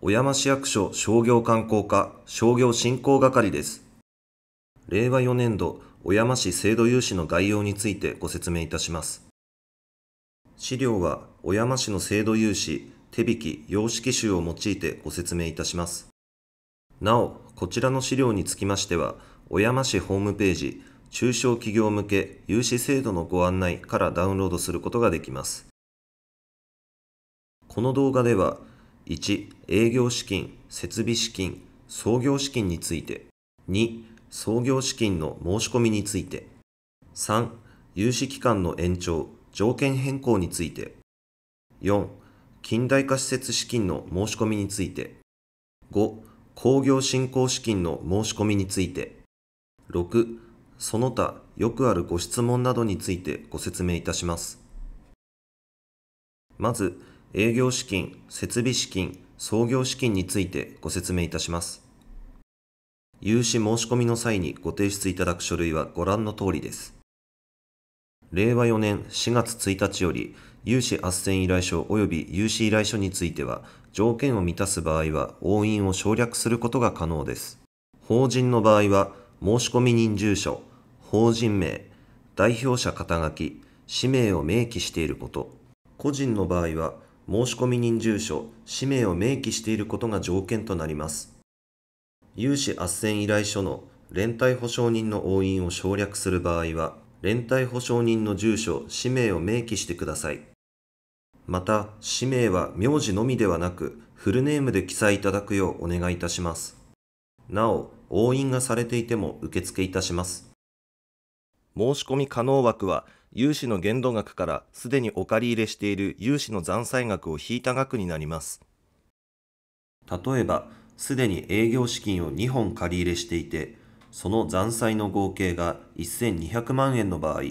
小山市役所商業観光課商業振興係です。令和4年度小山市制度融資の概要についてご説明いたします。資料は小山市の制度融資手引き、様式集を用いてご説明いたします。なお、こちらの資料につきましては、小山市ホームページ、中小企業向け融資制度のご案内からダウンロードすることができます。この動画では、1、営業資金、設備資金、創業資金について。2、創業資金の申し込みについて。3、融資期間の延長、条件変更について。4、近代化施設資金の申し込みについて。5、工業振興資金の申し込みについて。6、その他よくあるご質問などについてご説明いたします。まず、営業資金、設備資金、創業資金についてご説明いたします。融資申し込みの際にご提出いただく書類はご覧の通りです。令和4年4月1日より、融資斡旋依頼書及び融資依頼書については、条件を満たす場合は、押印を省略することが可能です。法人の場合は、申込人住所、法人名、代表者肩書、氏名を明記していること。個人の場合は、申込人住所、氏名を明記していることが条件となります。融資斡旋依頼書の連帯保証人の押印を省略する場合は、連帯保証人の住所、氏名を明記してください。また、氏名は名字のみではなく、フルネームで記載いただくようお願いいたします。なお、押印がされていても受付いたします。申し込み可能枠は融資の限度額からすでにお借り入れしている融資の残債額を引いた額になります。例えば、すでに営業資金を2本借り入れしていて、その残債の合計が1200万円の場合、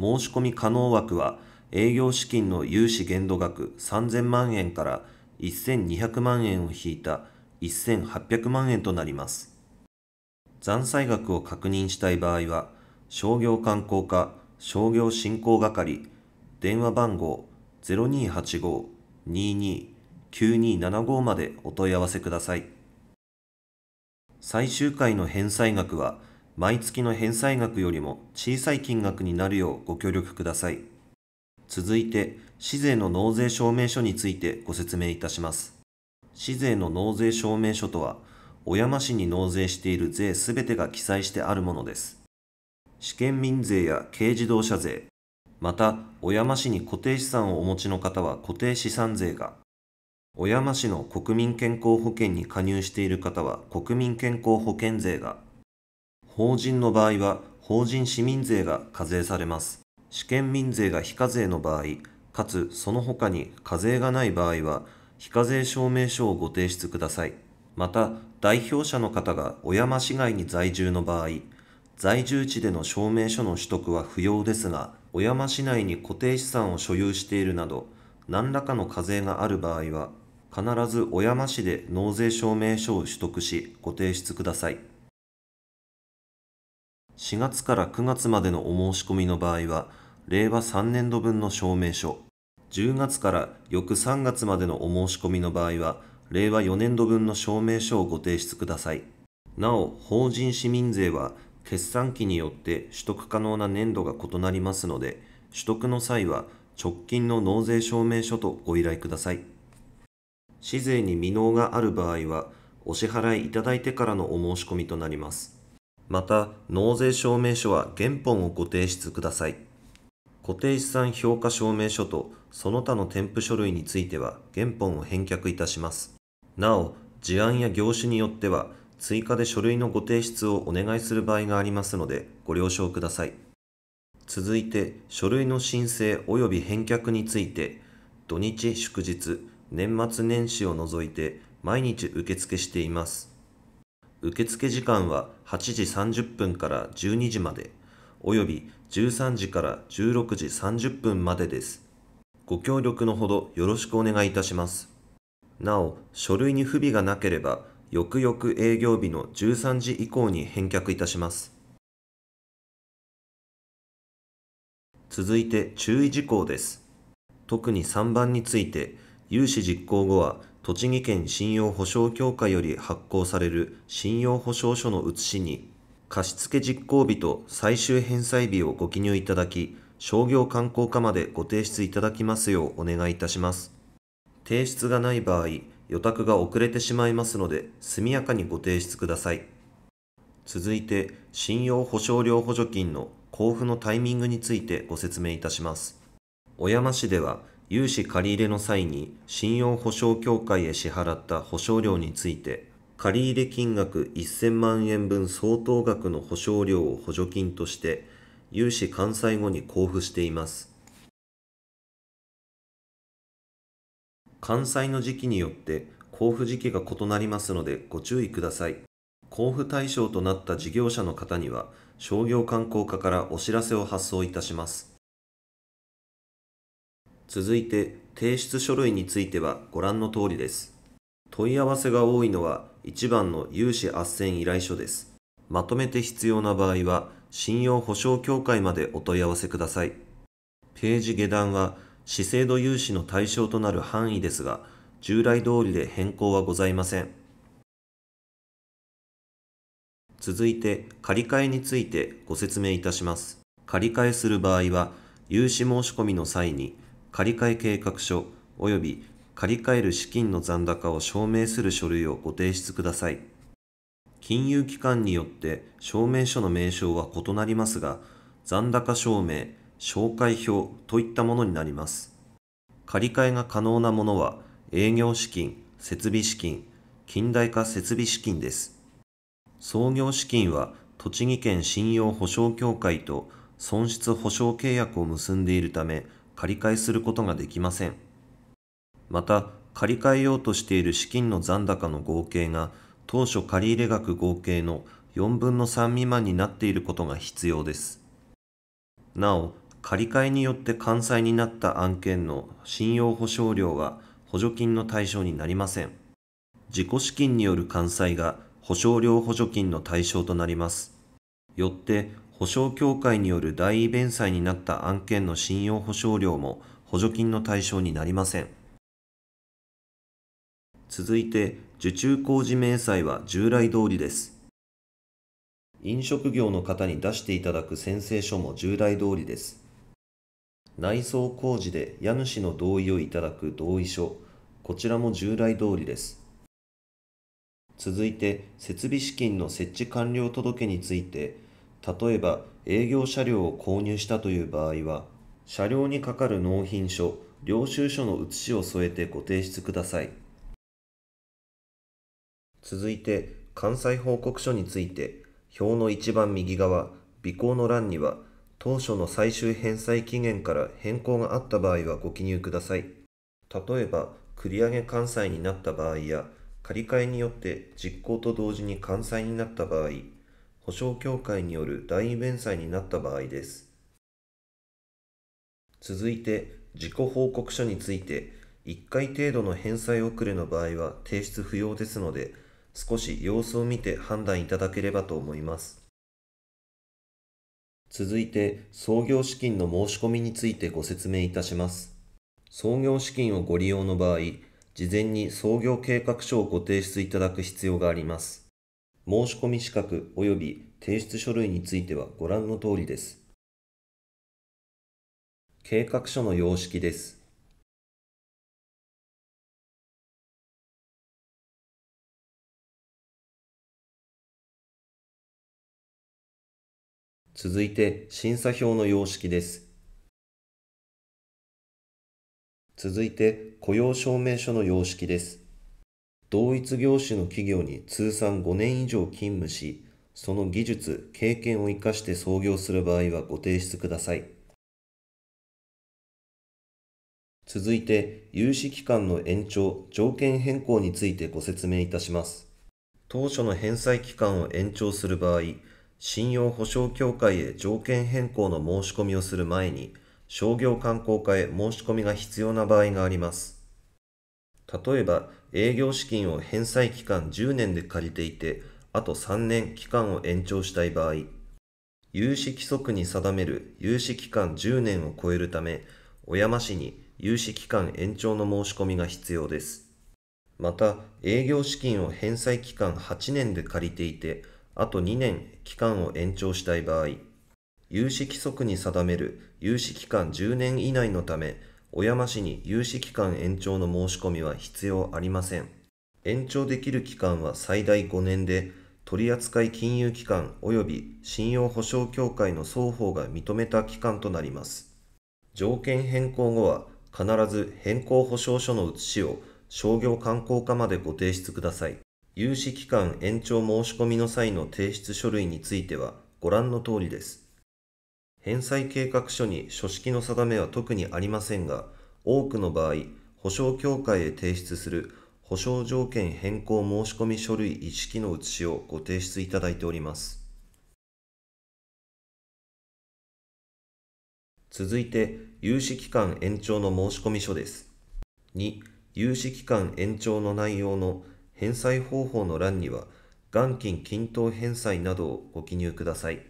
申し込み可能枠は営業資金の融資限度額3000万円から1200万円を引いた1800万円となります。残債額を確認したい場合は、商業観光課商業振興係電話番号0285-22-9275までお問い合わせください最終回の返済額は毎月の返済額よりも小さい金額になるようご協力ください続いて市税の納税証明書についてご説明いたします市税の納税証明書とは小山市に納税している税すべてが記載してあるものです試験民税や軽自動車税、また、小山市に固定資産をお持ちの方は固定資産税が、小山市の国民健康保険に加入している方は国民健康保険税が、法人の場合は法人市民税が課税されます。試験民税が非課税の場合、かつその他に課税がない場合は、非課税証明書をご提出ください。また、代表者の方が小山市外に在住の場合、在住地での証明書の取得は不要ですが、小山市内に固定資産を所有しているなど、何らかの課税がある場合は、必ず小山市で納税証明書を取得し、ご提出ください。4月から9月までのお申し込みの場合は、令和3年度分の証明書、10月から翌3月までのお申し込みの場合は、令和4年度分の証明書をご提出ください。なお、法人市民税は決算期によって取得可能な年度が異なりますので、取得の際は直近の納税証明書とご依頼ください。市税に未納がある場合は、お支払いいただいてからのお申し込みとなります。また、納税証明書は原本をご提出ください。固定資産評価証明書とその他の添付書類については原本を返却いたします。なお、事案や業種によっては、追加で書類のご提出をお願いする場合がありますので、ご了承ください。続いて、書類の申請及び返却について、土日祝日、年末年始を除いて、毎日受付しています。受付時間は8時30分から12時まで、および13時から16時30分までです。ご協力のほどよろしくお願いいたします。なお、書類に不備がなければ、翌々営業日の13時以降に返却いたします。続いて注意事項です。特に3番について、融資実行後は栃木県信用保証協会より発行される信用保証書の写しに、貸付実行日と最終返済日をご記入いただき、商業観光課までご提出いただきますようお願いいたします。提出がない場合、予託が遅れてしまいますので、速やかにご提出ください。続いて、信用保証料補助金の交付のタイミングについてご説明いたします。小山市では、融資借入の際に信用保証協会へ支払った保証料について、借入金額1000万円分相当額の保証料を補助金として、融資完済後に交付しています。関西の時期によって交付時期が異なりますのでご注意ください。交付対象となった事業者の方には、商業観光課からお知らせを発送いたします。続いて、提出書類についてはご覧の通りです。問い合わせが多いのは1番の融資斡旋依頼書です。まとめて必要な場合は、信用保証協会までお問い合わせください。ページ下段は、資生堂融資の対象となる範囲ですが、従来通りで変更はございません。続いて、借り換えについてご説明いたします。借り換えする場合は、融資申し込みの際に、借り換え計画書及び借り換える資金の残高を証明する書類をご提出ください。金融機関によって証明書の名称は異なりますが、残高証明、紹介表といったものになります。借り換えが可能なものは営業資金、設備資金、近代化設備資金です。創業資金は栃木県信用保証協会と損失保証契約を結んでいるため借り換えすることができません。また、借り換えようとしている資金の残高の合計が当初借入額合計の4分の3未満になっていることが必要です。なお、借り換えによって完済になった案件の信用保証料は補助金の対象になりません。自己資金による完済が保証料補助金の対象となります。よって、保証協会による代位弁済になった案件の信用保証料も補助金の対象になりません。続いて、受注工事明細は従来通りです。飲食業の方に出していただく宣誓書も従来通りです。内装工事で家主の同意をいただく同意書、こちらも従来通りです。続いて、設備資金の設置完了届について、例えば営業車両を購入したという場合は、車両にかかる納品書、領収書の写しを添えてご提出ください。続いて、関西報告書について、表の一番右側、備考の欄には、当初の最終返済期限から変更があった場合はご記入ください。例えば、繰り上げ関西になった場合や、借り換えによって実行と同時に関西になった場合、保証協会による代位弁済になった場合です。続いて、自己報告書について、1回程度の返済遅れの場合は提出不要ですので、少し様子を見て判断いただければと思います。続いて創業資金の申し込みについてご説明いたします。創業資金をご利用の場合、事前に創業計画書をご提出いただく必要があります。申し込み資格及び提出書類についてはご覧の通りです。計画書の様式です。続いて審査表の様式です。続いて雇用証明書の様式です。同一業種の企業に通算5年以上勤務し、その技術、経験を生かして創業する場合はご提出ください。続いて、融資期間の延長、条件変更についてご説明いたします。当初の返済期間を延長する場合、信用保証協会へ条件変更の申し込みをする前に、商業観光課へ申し込みが必要な場合があります。例えば、営業資金を返済期間10年で借りていて、あと3年期間を延長したい場合、融資規則に定める融資期間10年を超えるため、小山市に融資期間延長の申し込みが必要です。また、営業資金を返済期間8年で借りていて、あと2年期間を延長したい場合、融資規則に定める融資期間10年以内のため、小山市に融資期間延長の申し込みは必要ありません。延長できる期間は最大5年で、取扱金融機関及び信用保証協会の双方が認めた期間となります。条件変更後は必ず変更保証書の写しを商業観光課までご提出ください。融資期間延長申し込みの際の提出書類についてはご覧の通りです。返済計画書に書式の定めは特にありませんが、多くの場合、保証協会へ提出する保証条件変更申込書類一式の写しをご提出いただいております。続いて、融資期間延長の申込書です。2、融資期間延長の内容の返済方法の欄には、元金均等返済などをご記入ください。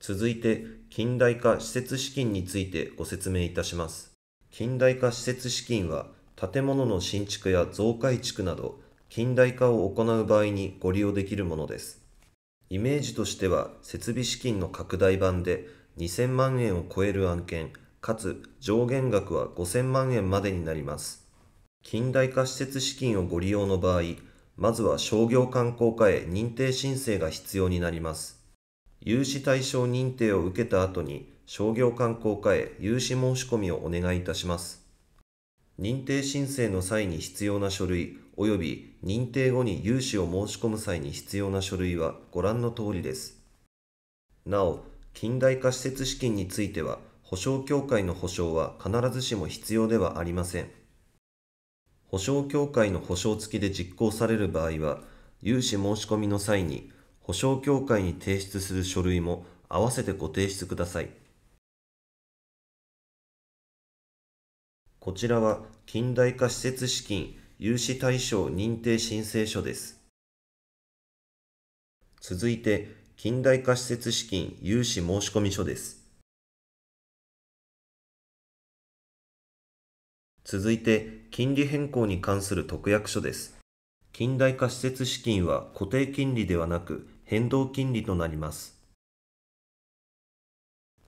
続いて、近代化施設資金についてご説明いたします。近代化施設資金は、建物の新築や増改築など、近代化を行う場合にご利用できるものです。イメージとしては、設備資金の拡大版で、2000万円を超える案件、かつ上限額は5000万円までになります。近代化施設資金をご利用の場合、まずは商業観光課へ認定申請が必要になります。融資対象認定を受けた後に、商業観光課へ融資申し込みをお願いいたします。認定申請の際に必要な書類、及び認定後に融資を申し込む際に必要な書類はご覧の通りです。なお、近代化施設資金については、保証協会の保証は必ずしも必要ではありません。保証協会の保証付きで実行される場合は、融資申し込みの際に、保証協会に提出する書類も合わせてご提出ください。こちらは近代化施設資金融資対象認定申請書です。続いて、近代化施設資金融資申込書です。続いて、金利変更に関する特約書です。近代化施設資金は固定金利ではなく変動金利となります。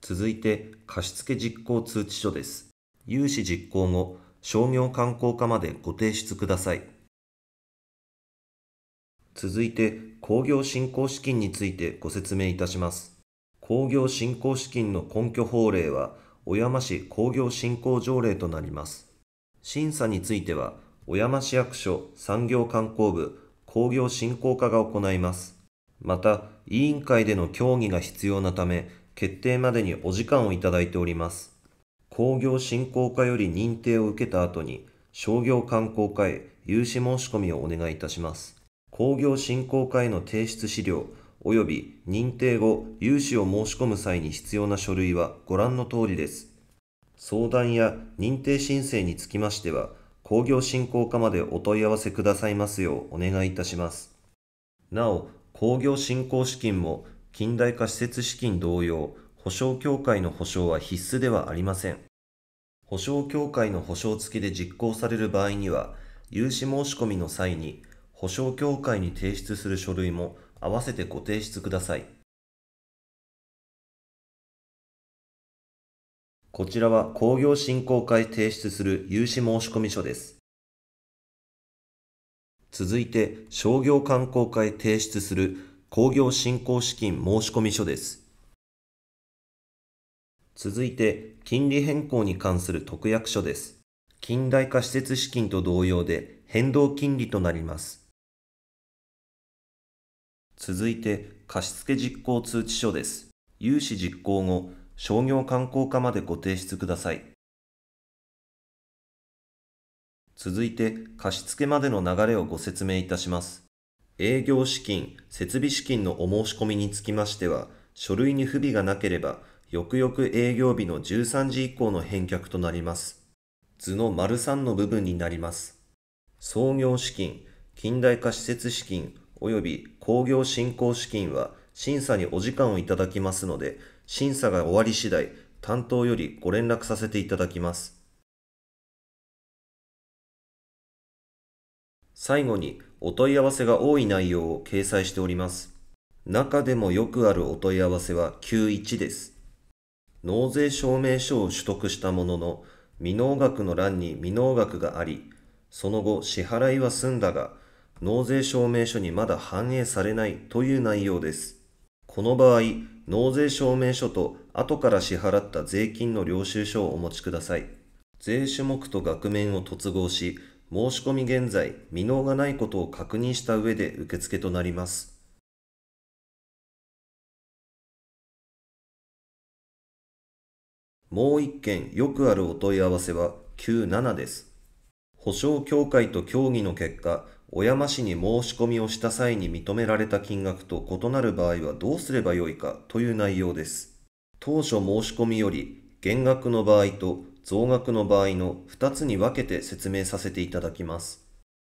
続いて、貸付実行通知書です。融資実行後、商業観光課までご提出ください。続いて、工業振興資金についてご説明いたします。工業振興資金の根拠法令は、小山市工業振興条例となります。審査については、小山市役所産業観光部工業振興課が行います。また、委員会での協議が必要なため、決定までにお時間をいただいております。工業振興課より認定を受けた後に、商業観光課へ融資申し込みをお願いいたします。工業振興課への提出資料、及び認定後、融資を申し込む際に必要な書類はご覧の通りです。相談や認定申請につきましては、工業振興課までお問い合わせくださいますようお願いいたします。なお、工業振興資金も近代化施設資金同様、保証協会の保証は必須ではありません。保証協会の保証付きで実行される場合には、融資申し込みの際に、保証協会に提出する書類も合わせてご提出ください。こちらは工業振興会提出する融資申込書です。続いて、商業観光会提出する工業振興資金申込書です。続いて、金利変更に関する特約書です。近代化施設資金と同様で変動金利となります。続いて、貸付実行通知書です。融資実行後、商業観光課までご提出ください。続いて、貸付までの流れをご説明いたします。営業資金、設備資金のお申し込みにつきましては、書類に不備がなければ、翌々営業日の13時以降の返却となります。図の丸3の部分になります。創業資金、近代化施設資金、及び工業振興資金は審査にお時間をいただきますので、審査が終わり次第、担当よりご連絡させていただきます。最後に、お問い合わせが多い内容を掲載しております。中でもよくあるお問い合わせは91です。納税証明書を取得したものの、未納額の欄に未納額があり、その後支払いは済んだが、納税証明書にまだ反映されないという内容です。この場合、納税証明書と後から支払った税金の領収書をお持ちください。税種目と額面を突合し、申し込み現在、未納がないことを確認した上で受付となります。もう一件よくあるお問い合わせは97です。保証協会と協議の結果、小山市に申し込みをした際に認められた金額と異なる場合はどうすればよいかという内容です。当初申し込みより減額の場合と増額の場合の2つに分けて説明させていただきます。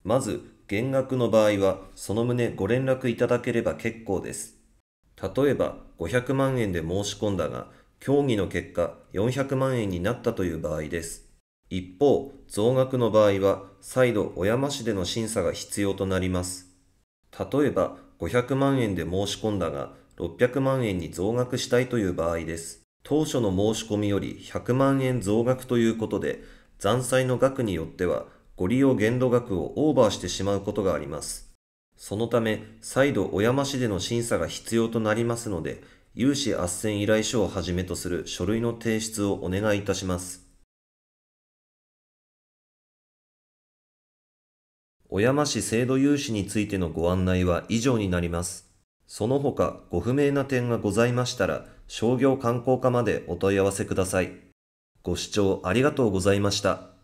まず、減額の場合はその旨ご連絡いただければ結構です。例えば500万円で申し込んだが、協議の結果400万円になったという場合です。一方、増額の場合は、再度小山市での審査が必要となります。例えば、500万円で申し込んだが、600万円に増額したいという場合です。当初の申し込みより100万円増額ということで、残債の額によっては、ご利用限度額をオーバーしてしまうことがあります。そのため、再度小山市での審査が必要となりますので、融資斡旋依頼書をはじめとする書類の提出をお願いいたします。小山市制度融資についてのご案内は以上になります。その他ご不明な点がございましたら、商業観光課までお問い合わせください。ご視聴ありがとうございました。